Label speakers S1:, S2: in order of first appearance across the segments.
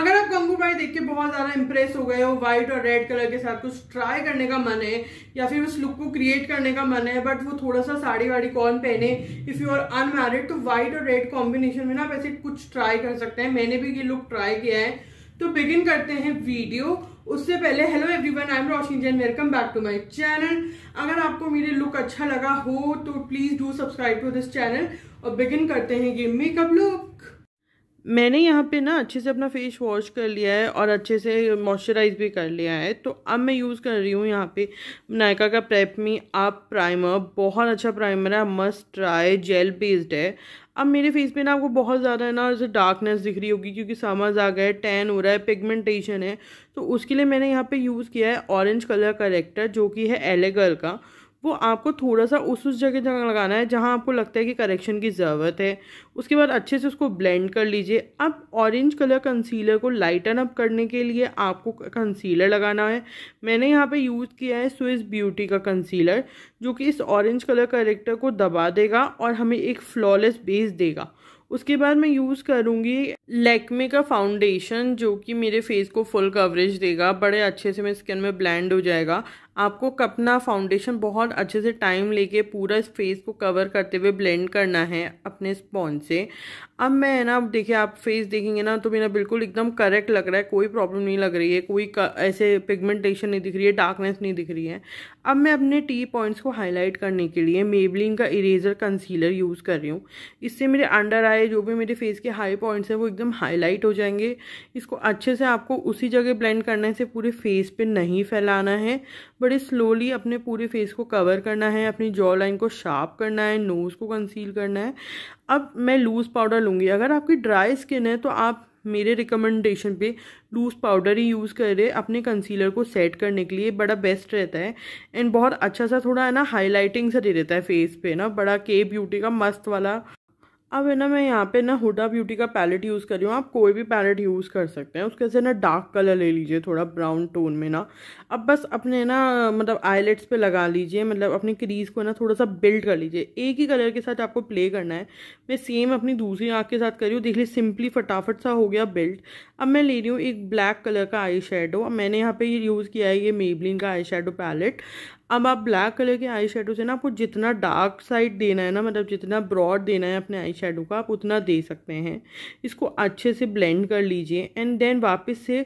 S1: अगर आप गंगूबाई देख के बहुत ज़्यादा इंप्रेस हो गए हो वाइट और रेड कलर के साथ कुछ ट्राई करने का मन है या फिर उस लुक को क्रिएट करने का मन है बट वो थोड़ा सा साड़ी वाड़ी कौन पहने इफ़ यू आर अनमैरिड तो वाइट और रेड कॉम्बिनेशन में ना आप ऐसे कुछ ट्राई कर सकते हैं मैंने भी ये लुक ट्राई किया है तो बिगिन करते हैं वीडियो उससे पहले hello everyone I am Roshan Jain welcome back to my channel अगर आपको मेरे लुक अच्छा लगा हो तो please do subscribe to this channel और बिगिन करते हैं ये मेकअप लुक मैंने यहाँ पे ना अच्छे से अपना फेस वॉश कर लिया है और अच्छे से मॉइस्चराइज भी कर लिया है तो अब मैं यूज़ कर रही हूँ यहाँ पे नायका का प्रेपमी आप प्राइमर बहुत अच्छा प्राइमर है मस्ट ट्राई जेल बेस्ड है अब मेरे फेस पे ना आपको बहुत ज़्यादा है ना जैसे डार्कनेस दिख रही होगी क्योंकि समर्स आ गया है टैन हो रहा है पिगमेंटेशन है तो उसके लिए मैंने यहाँ पर यूज़ किया है ऑरेंज कलर करेक्टर जो कि है एलेगर का वो आपको थोड़ा सा उस उस जगह जगह लगाना है जहाँ आपको लगता है कि करेक्शन की ज़रूरत है उसके बाद अच्छे से उसको ब्लेंड कर लीजिए अब ऑरेंज कलर कंसीलर को लाइटन अप करने के लिए आपको कंसीलर लगाना है मैंने यहाँ पे यूज़ किया है स्विस ब्यूटी का कंसीलर जो कि इस ऑरेंज कलर करेक्टर को दबा देगा और हमें एक फ्लॉलेस बेस देगा उसके बाद मैं यूज़ करूँगी लैक्मे का फाउंडेशन जो कि मेरे फेस को फुल कवरेज देगा बड़े अच्छे से मेरे स्किन में ब्लेंड हो जाएगा आपको अपना फाउंडेशन बहुत अच्छे से टाइम लेके पूरा इस फेस को कवर करते हुए ब्लेंड करना है अपने स्पॉन्ज से अब मैं है ना देखिए आप फेस देखेंगे ना तो मेरा बिल्कुल एकदम करेक्ट लग रहा है कोई प्रॉब्लम नहीं लग रही है कोई ऐसे पिगमेंटेशन नहीं दिख रही है डार्कनेस नहीं दिख रही है अब मैं अपने टी पॉइंट्स को हाईलाइट करने के लिए मेबलिन का इरेजर कंसीलर यूज़ कर रही हूँ इससे मेरे अंडर आए जो भी मेरे फेस के हाई पॉइंट्स हैं वो एकदम हाईलाइट हो जाएंगे इसको अच्छे से आपको उसी जगह ब्लेंड करना है इसे पूरे फेस पे नहीं फैलाना है बड़े स्लोली अपने पूरे फेस को कवर करना है अपनी जॉ लाइन को शार्प करना है नोज़ को कंसील करना है अब मैं लूज़ पाउडर लूँगी अगर आपकी ड्राई स्किन है तो आप मेरे रिकमेंडेशन पे लूज़ पाउडर ही यूज़ करें अपने कंसीलर को सेट करने के लिए बड़ा बेस्ट रहता है एंड बहुत अच्छा सा थोड़ा है ना हाईलाइटिंग सा दे देता है फेस पे ना बड़ा के ब्यूटी का मस्त वाला अब है ना मैं यहाँ पे ना हुडा ब्यूटी का पैलेट यूज़ कर रही हूँ आप कोई भी पैलेट यूज़ कर सकते हैं उसके से ना डार्क कलर ले लीजिए थोड़ा ब्राउन टोन में ना अब बस अपने ना मतलब आईलेट्स पे लगा लीजिए मतलब अपनी क्रीज को ना थोड़ा सा बिल्ड कर लीजिए एक ही कलर के साथ आपको प्ले करना है मैं सेम अपनी दूसरी आँख के साथ करी हूँ देख ली सिंपली फटाफट सा हो गया बिल्ड अब मैं ले रही हूँ एक ब्लैक कलर का आई शेडो मैंने यहाँ पर यूज़ किया है ये मेबलिन का आई शेडो पैलेट अब आप ब्लैक कलर के आई शेडो से ना आपको जितना डार्क साइड देना है ना मतलब जितना ब्रॉड देना है अपने आई शेडो का आप उतना दे सकते हैं इसको अच्छे से ब्लेंड कर लीजिए एंड देन वापस से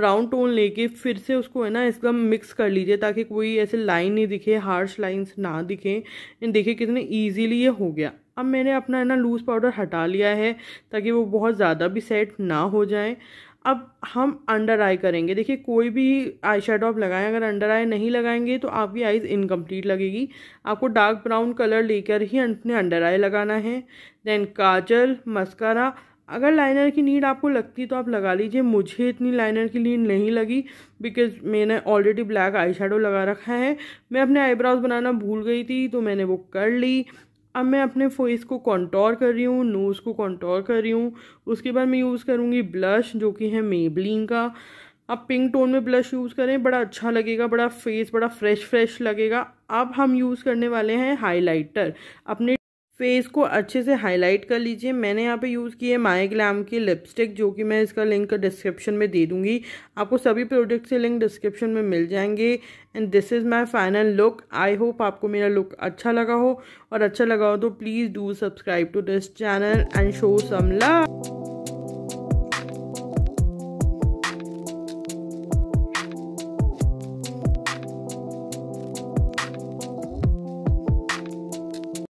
S1: ब्राउन टोन लेके फिर से उसको है ना इसका मिक्स कर लीजिए ताकि कोई ऐसे लाइन नहीं दिखे हार्श लाइन्स ना दिखे एंड देखिए कितने ईजीली ये हो गया अब मैंने अपना है ना लूज़ पाउडर हटा लिया है ताकि वो बहुत ज़्यादा भी सेट ना हो जाए अब हम अंडर आई करेंगे देखिए कोई भी आई शेडो आप लगाएं अगर अंडर आई नहीं लगाएंगे तो आपकी आईज़ इनकम्प्लीट लगेगी आपको डार्क ब्राउन कलर लेकर ही अपने अंडर आई लगाना है देन काजल मस्कारा अगर लाइनर की नीड आपको लगती तो आप लगा लीजिए मुझे इतनी लाइनर की नीड नहीं लगी बिकॉज मैंने ऑलरेडी ब्लैक आई लगा रखा है मैं अपने आईब्राउज बनाना भूल गई थी तो मैंने वो कर ली अब मैं अपने फेस को कॉन्टोर कर रही हूँ नोज़ को कॉन्टोर कर रही हूँ उसके बाद मैं यूज़ करूँगी ब्लश जो कि है मेबलिन का आप पिंक टोन में ब्लश यूज़ करें बड़ा अच्छा लगेगा बड़ा फेस बड़ा फ्रेश फ्रेश लगेगा अब हम यूज़ करने वाले हैं हाइलाइटर अपने फेस को अच्छे से हाईलाइट कर लीजिए मैंने यहाँ पे यूज़ की है माई ग्लैम की लिपस्टिक जो कि मैं इसका लिंक डिस्क्रिप्शन में दे दूँगी आपको सभी प्रोडक्ट्स के लिंक डिस्क्रिप्शन में मिल जाएंगे and this is my final look I hope आपको मेरा लुक अच्छा लगा हो और अच्छा लगा हो तो please do subscribe to this channel and show some love